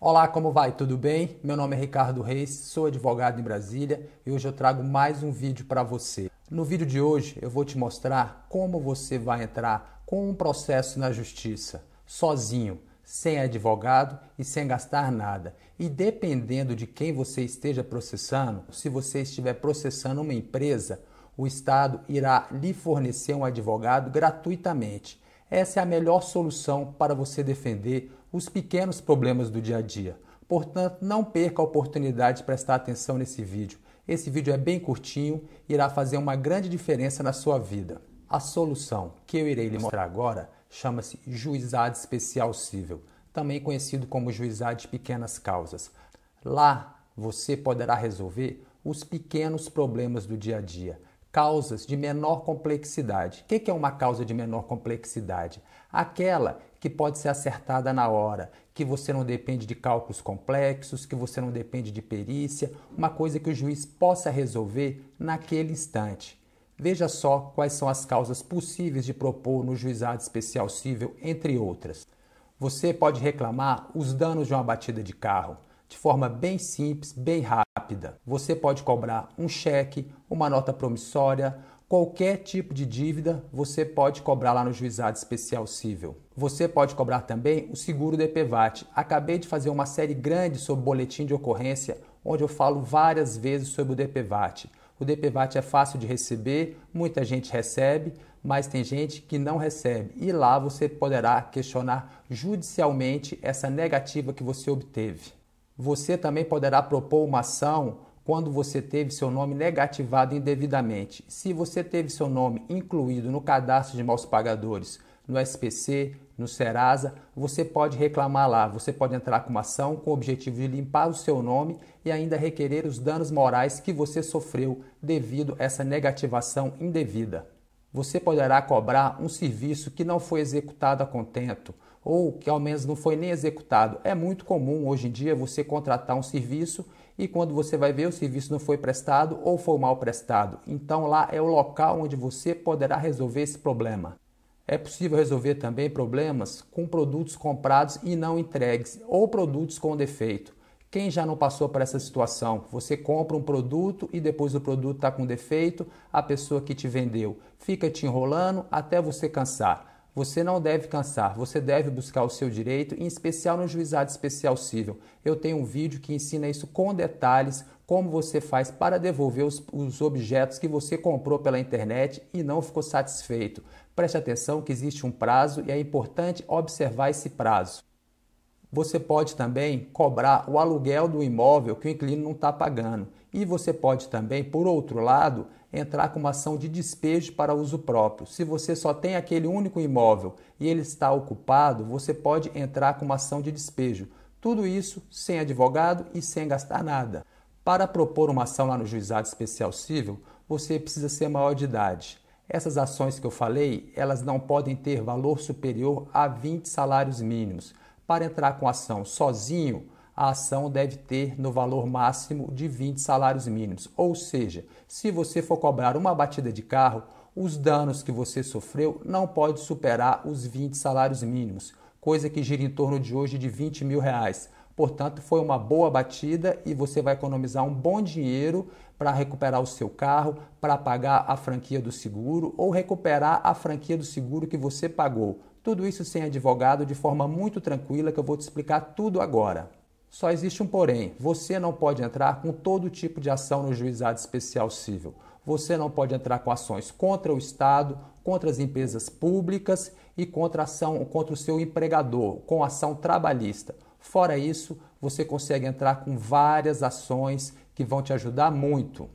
Olá, como vai? Tudo bem? Meu nome é Ricardo Reis, sou advogado em Brasília e hoje eu trago mais um vídeo para você. No vídeo de hoje eu vou te mostrar como você vai entrar com um processo na justiça, sozinho, sem advogado e sem gastar nada. E dependendo de quem você esteja processando, se você estiver processando uma empresa, o Estado irá lhe fornecer um advogado gratuitamente. Essa é a melhor solução para você defender os pequenos problemas do dia a dia. Portanto, não perca a oportunidade de prestar atenção nesse vídeo. Esse vídeo é bem curtinho e irá fazer uma grande diferença na sua vida. A solução que eu irei lhe mostrar agora chama-se juizado especial civil, também conhecido como juizado de pequenas causas. Lá você poderá resolver os pequenos problemas do dia a dia, causas de menor complexidade. O que é uma causa de menor complexidade? Aquela que pode ser acertada na hora, que você não depende de cálculos complexos, que você não depende de perícia, uma coisa que o juiz possa resolver naquele instante. Veja só quais são as causas possíveis de propor no juizado especial civil, entre outras. Você pode reclamar os danos de uma batida de carro, de forma bem simples, bem rápida rápida. Você pode cobrar um cheque, uma nota promissória, qualquer tipo de dívida, você pode cobrar lá no juizado especial cível. Você pode cobrar também o seguro do EPVAT. Acabei de fazer uma série grande sobre boletim de ocorrência, onde eu falo várias vezes sobre o DPVAT. O DPVAT é fácil de receber, muita gente recebe, mas tem gente que não recebe. E lá você poderá questionar judicialmente essa negativa que você obteve. Você também poderá propor uma ação quando você teve seu nome negativado indevidamente. Se você teve seu nome incluído no cadastro de maus pagadores, no SPC, no Serasa, você pode reclamar lá. Você pode entrar com uma ação com o objetivo de limpar o seu nome e ainda requerer os danos morais que você sofreu devido a essa negativação indevida. Você poderá cobrar um serviço que não foi executado a contento ou que ao menos não foi nem executado. É muito comum hoje em dia você contratar um serviço e quando você vai ver o serviço não foi prestado ou foi mal prestado. Então lá é o local onde você poderá resolver esse problema. É possível resolver também problemas com produtos comprados e não entregues ou produtos com defeito. Quem já não passou por essa situação? Você compra um produto e depois o produto está com defeito, a pessoa que te vendeu fica te enrolando até você cansar. Você não deve cansar, você deve buscar o seu direito, em especial no juizado especial civil. Eu tenho um vídeo que ensina isso com detalhes, como você faz para devolver os, os, objetos que você comprou pela internet e não ficou satisfeito. Preste atenção que existe um prazo e é importante observar esse prazo. Você pode também cobrar o aluguel do imóvel que o inquilino não está pagando. E você pode também, por outro lado, entrar com uma ação de despejo para uso próprio. Se você só tem aquele único imóvel e ele está ocupado, você pode entrar com uma ação de despejo. Tudo isso sem advogado e sem gastar nada. Para propor uma ação lá no juizado especial civil, você precisa ser maior de idade. Essas ações que eu falei, elas não podem ter valor superior a 20 salários mínimos. Para entrar com ação sozinho, a ação deve ter no valor máximo de 20 salários mínimos. Ou seja, se você for cobrar uma batida de carro, os danos que você sofreu não pode superar os 20 salários mínimos, coisa que gira em torno de hoje de 20 mil reais. Portanto, foi uma boa batida e você vai economizar um bom dinheiro para recuperar o seu carro, para pagar a franquia do seguro ou recuperar a franquia do seguro que você pagou. Tudo isso sem advogado de forma muito tranquila que eu vou te explicar tudo agora. Só existe um porém: você não pode entrar com todo tipo de ação no juizado especial civil. Você não pode entrar com ações contra o Estado, contra as empresas públicas e contra ação contra o seu empregador, com ação trabalhista. Fora isso, você consegue entrar com várias ações que vão te ajudar muito.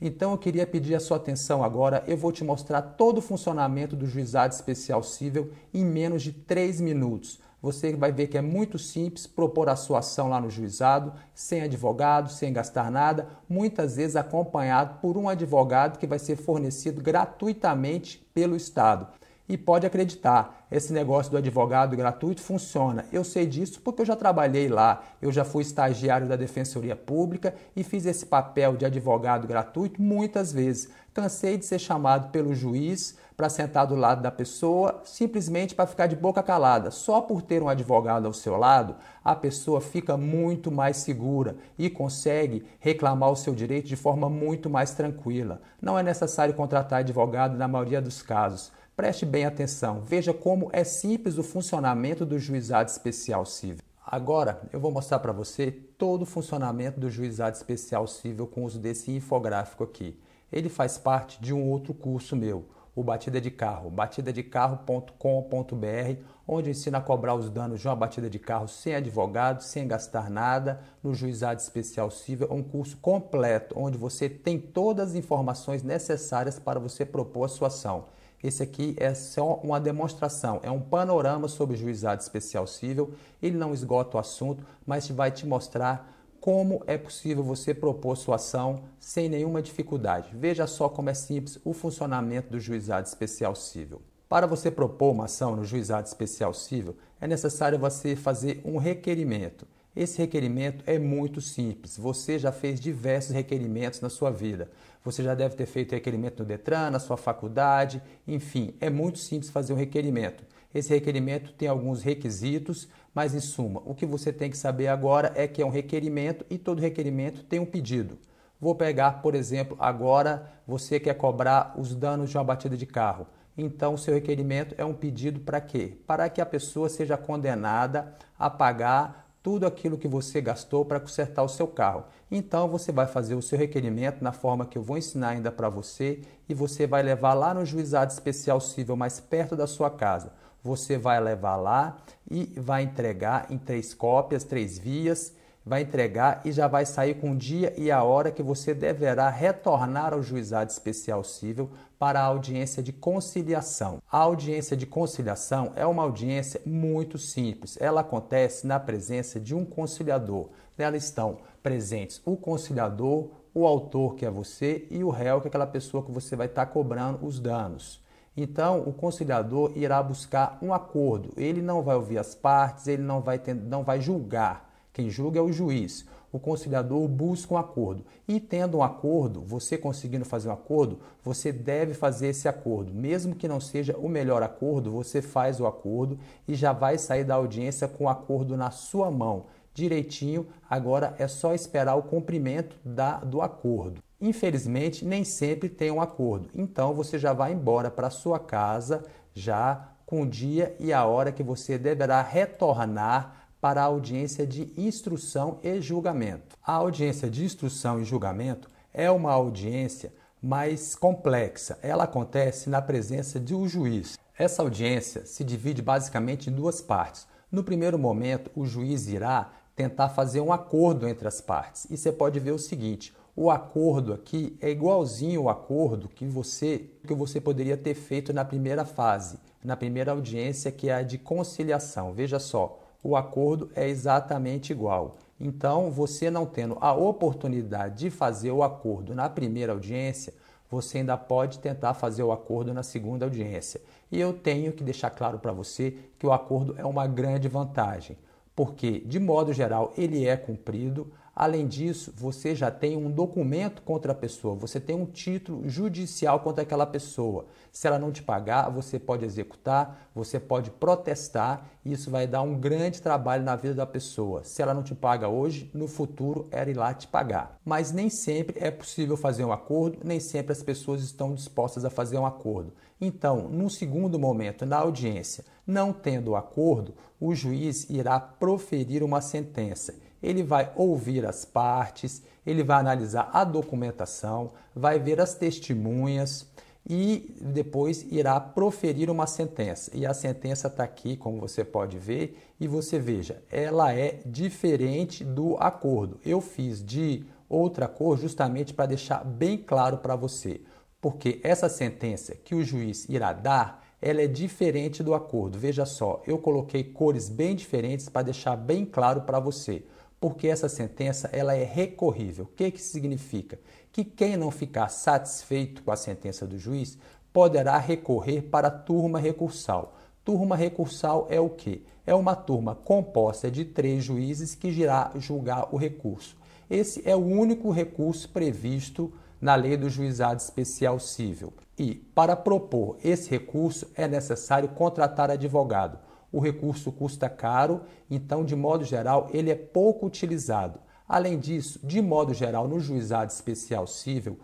Então eu queria pedir a sua atenção agora, eu vou te mostrar todo o funcionamento do juizado especial civil em menos de 3 minutos. Você vai ver que é muito simples propor a sua ação lá no juizado, sem advogado, sem gastar nada, muitas vezes acompanhado por um advogado que vai ser fornecido gratuitamente pelo Estado. E pode acreditar, esse negócio do advogado gratuito funciona. Eu sei disso porque eu já trabalhei lá, eu já fui estagiário da Defensoria Pública e fiz esse papel de advogado gratuito muitas vezes. Cansei de ser chamado pelo juiz para sentar do lado da pessoa, simplesmente para ficar de boca calada. Só por ter um advogado ao seu lado, a pessoa fica muito mais segura e consegue reclamar o seu direito de forma muito mais tranquila. Não é necessário contratar advogado na maioria dos casos. Preste bem atenção, veja como é simples o funcionamento do juizado especial civil. Agora eu vou mostrar para você todo o funcionamento do juizado especial civil com uso desse infográfico aqui. Ele faz parte de um outro curso meu, o Batida de Carro, batidadecarro.com.br, onde ensina a cobrar os danos de uma batida de carro sem advogado, sem gastar nada, no juizado especial civil, é um curso completo onde você tem todas as informações necessárias para você propor a sua ação. Esse aqui é só uma demonstração, é um panorama sobre o juizado especial civil. Ele não esgota o assunto, mas vai te mostrar como é possível você propor sua ação sem nenhuma dificuldade. Veja só como é simples o funcionamento do juizado especial civil. Para você propor uma ação no juizado especial civil, é necessário você fazer um requerimento. Esse requerimento é muito simples. Você já fez diversos requerimentos na sua vida. Você já deve ter feito requerimento no Detran, na sua faculdade, enfim, é muito simples fazer um requerimento. Esse requerimento tem alguns requisitos, mas em suma, o que você tem que saber agora é que é um requerimento e todo requerimento tem um pedido. Vou pegar, por exemplo, agora você quer cobrar os danos de uma batida de carro. Então, seu requerimento é um pedido para quê? Para que a pessoa seja condenada a pagar tudo aquilo que você gastou para consertar o seu carro. Então você vai fazer o seu requerimento na forma que eu vou ensinar ainda para você e você vai levar lá no juizado especial civil mais perto da sua casa você vai levar lá e vai entregar em três cópias, três vias, vai entregar e já vai sair com o dia e a hora que você deverá retornar ao juizado especial civil para a audiência de conciliação. A audiência de conciliação é uma audiência muito simples. Ela acontece na presença de um conciliador. Nela estão presentes o conciliador, o autor, que é você, e o réu, que é aquela pessoa que você vai estar cobrando os danos. Então, o conciliador irá buscar um acordo. Ele não vai ouvir as partes, ele não vai, não vai julgar. Quem julga é o juiz. O conciliador busca um acordo. E tendo um acordo, você conseguindo fazer um acordo, você deve fazer esse acordo. Mesmo que não seja o melhor acordo, você faz o acordo e já vai sair da audiência com o acordo na sua mão direitinho. Agora é só esperar o cumprimento da, do acordo. Infelizmente, nem sempre tem um acordo. Então, você já vai embora para sua casa já com o dia e a hora que você deverá retornar para a audiência de instrução e julgamento. A audiência de instrução e julgamento é uma audiência mais complexa. Ela acontece na presença de um juiz. Essa audiência se divide basicamente em duas partes. No primeiro momento, o juiz irá tentar fazer um acordo entre as partes. E você pode ver o seguinte: o acordo aqui é igualzinho ao acordo que você que você poderia ter feito na primeira fase, na primeira audiência que é a de conciliação. Veja só, o acordo é exatamente igual. Então, você não tendo a oportunidade de fazer o acordo na primeira audiência, você ainda pode tentar fazer o acordo na segunda audiência. E eu tenho que deixar claro para você que o acordo é uma grande vantagem, porque, de modo geral, ele é cumprido, Além disso, você já tem um documento contra a pessoa, você tem um título judicial contra aquela pessoa. Se ela não te pagar, você pode executar, você pode protestar, e isso vai dar um grande trabalho na vida da pessoa. Se ela não te paga hoje, no futuro ela irá te pagar. Mas nem sempre é possível fazer um acordo, nem sempre as pessoas estão dispostas a fazer um acordo. Então, num segundo momento, na audiência, não tendo o acordo, o juiz irá proferir uma sentença ele vai ouvir as partes, ele vai analisar a documentação, vai ver as testemunhas e depois irá proferir uma sentença. E a sentença está aqui, como você pode ver, e você veja, ela é diferente do acordo. Eu fiz de outra cor justamente para deixar bem claro para você, porque essa sentença que o juiz irá dar ela é diferente do acordo. Veja só, eu coloquei cores bem diferentes para deixar bem claro para você porque essa sentença ela é recorrível. O que, que significa? Que quem não ficar satisfeito com a sentença do juiz poderá recorrer para a turma recursal. Turma recursal é o quê? É uma turma composta de três juízes que irá julgar o recurso. Esse é o único recurso previsto na Lei do Juizado Especial Civil. E, para propor esse recurso, é necessário contratar advogado o recurso custa caro, então, de modo geral, ele é pouco utilizado. Além disso, de modo geral, no juizado especial civil,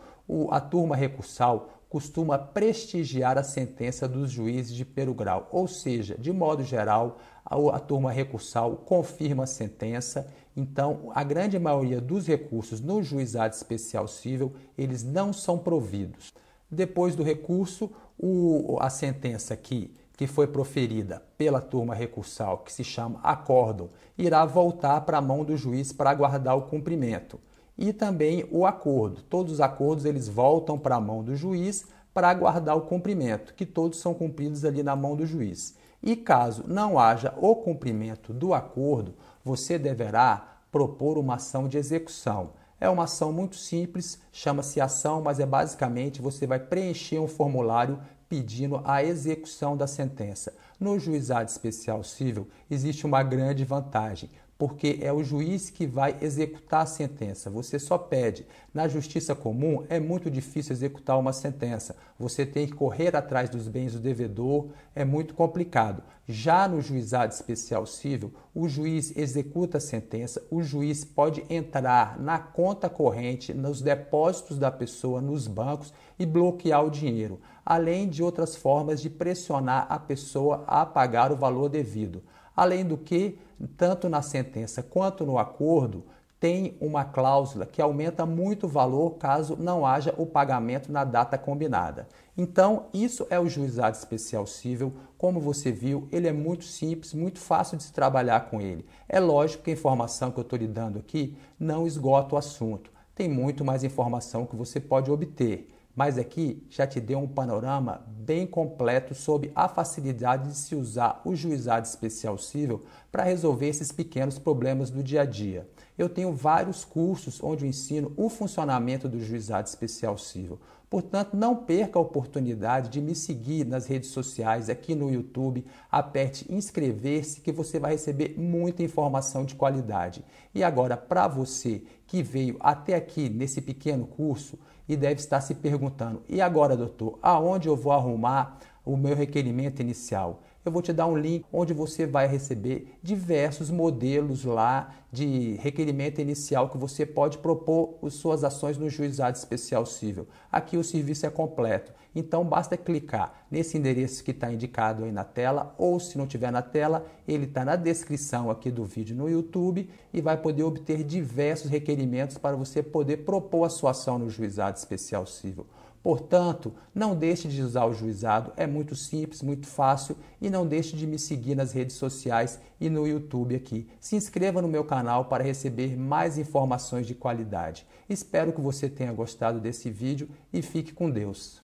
a turma recursal costuma prestigiar a sentença dos juízes de primeiro grau, ou seja, de modo geral, a, turma recursal confirma a sentença. Então, a grande maioria dos recursos no juizado especial civil, eles não são providos. Depois do recurso, o, a sentença que que foi proferida pela turma recursal, que se chama acórdão, irá voltar para a mão do juiz para aguardar o cumprimento. E também o acordo. Todos os acordos eles voltam para a mão do juiz para aguardar o cumprimento, que todos são cumpridos ali na mão do juiz. E caso não haja o cumprimento do acordo, você deverá propor uma ação de execução. É uma ação muito simples, chama-se ação, mas é basicamente você vai preencher um formulário pedindo a execução da sentença. No juizado especial civil existe uma grande vantagem, porque é o juiz que vai executar a sentença. Você só pede. Na justiça comum é muito difícil executar uma sentença. Você tem que correr atrás dos bens do devedor, é muito complicado. Já no juizado especial civil, o juiz executa a sentença, o juiz pode entrar na conta corrente, nos depósitos da pessoa, nos bancos e bloquear o dinheiro além de outras formas de pressionar a pessoa a pagar o valor devido. Além do que, tanto na sentença quanto no acordo, tem uma cláusula que aumenta muito o valor caso não haja o pagamento na data combinada. Então, isso é o juizado especial civil. Como você viu, ele é muito simples, muito fácil de se trabalhar com ele. É lógico que a informação que eu estou lhe dando aqui não esgota o assunto. Tem muito mais informação que você pode obter mas aqui já te deu um panorama bem completo sobre a facilidade de se usar o juizado especial civil para resolver esses pequenos problemas do dia a dia. Eu tenho vários cursos onde eu ensino o funcionamento do juizado especial civil. Portanto, não perca a oportunidade de me seguir nas redes sociais, aqui no YouTube. Aperte inscrever-se que você vai receber muita informação de qualidade. E agora, para você que veio até aqui nesse pequeno curso e deve estar se perguntando: e agora, doutor, aonde eu vou arrumar o meu requerimento inicial? eu vou te dar um link onde você vai receber diversos modelos lá de requerimento inicial que você pode propor as suas ações no juizado especial civil. Aqui o serviço é completo, então basta clicar nesse endereço que está indicado aí na tela, ou se não tiver na tela, ele está na descrição aqui do vídeo no YouTube e vai poder obter diversos requerimentos para você poder propor a sua ação no juizado especial civil. Portanto, não deixe de usar o juizado, é muito simples, muito fácil e não deixe de me seguir nas redes sociais e no YouTube aqui. Se inscreva no meu canal para receber mais informações de qualidade. Espero que você tenha gostado desse vídeo e fique com Deus.